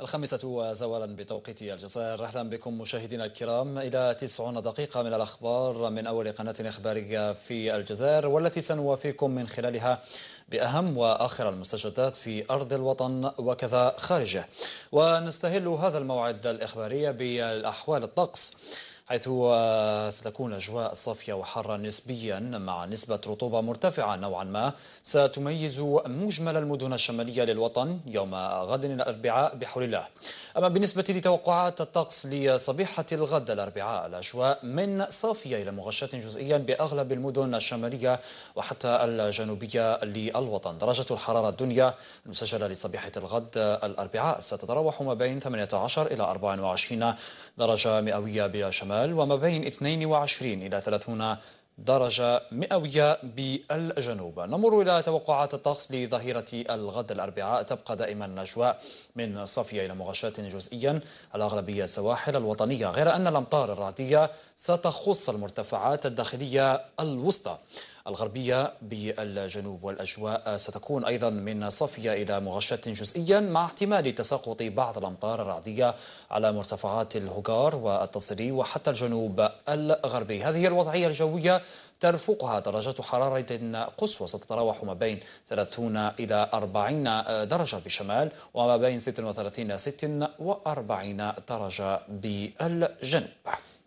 الخامسة زوالا بتوقيت الجزائر أهلا بكم مشاهدينا الكرام إلى تسعون دقيقة من الأخبار من أول قناة إخبارية في الجزائر والتي سنوافيكم من خلالها بأهم وآخر المستجدات في أرض الوطن وكذا خارجه ونستهل هذا الموعد الإخباري بالأحوال الطقس حيث ستكون الأجواء صافية وحارة نسبيا مع نسبة رطوبة مرتفعة نوعا ما ستميز مجمل المدن الشمالية للوطن يوم غد الأربعاء بحول الله أما بالنسبة لتوقعات الطقس لصبيحة الغد الأربعاء الأجواء من صافية إلى مغشاة جزئيا بأغلب المدن الشمالية وحتى الجنوبية للوطن درجة الحرارة الدنيا المسجلة لصبيحة الغد الأربعاء ستتراوح ما بين 18 إلى 24 درجة مئوية بشمال الشمال وما بين 22 إلى 30 درجة مئوية بالجنوب نمر إلى توقعات الطقس لظهيرة الغد الأربعاء تبقى دائما الأجواء من صافية إلى مغشاة جزئيا على أغلبية السواحل الوطنية غير أن الأمطار الرعدية ستخص المرتفعات الداخلية الوسطى الغربية بالجنوب والأجواء ستكون أيضا من صافية إلى مغشاة جزئيا مع احتمال تساقط بعض الأمطار الرعدية على مرتفعات الهجار والتصلي وحتى الجنوب الغربي هذه الوضعية الجوية ترفقها درجات حرارة قصوى ستتراوح ما بين 30 إلى 40 درجة بالشمال وما بين 36 إلى 46 درجة بالجنوب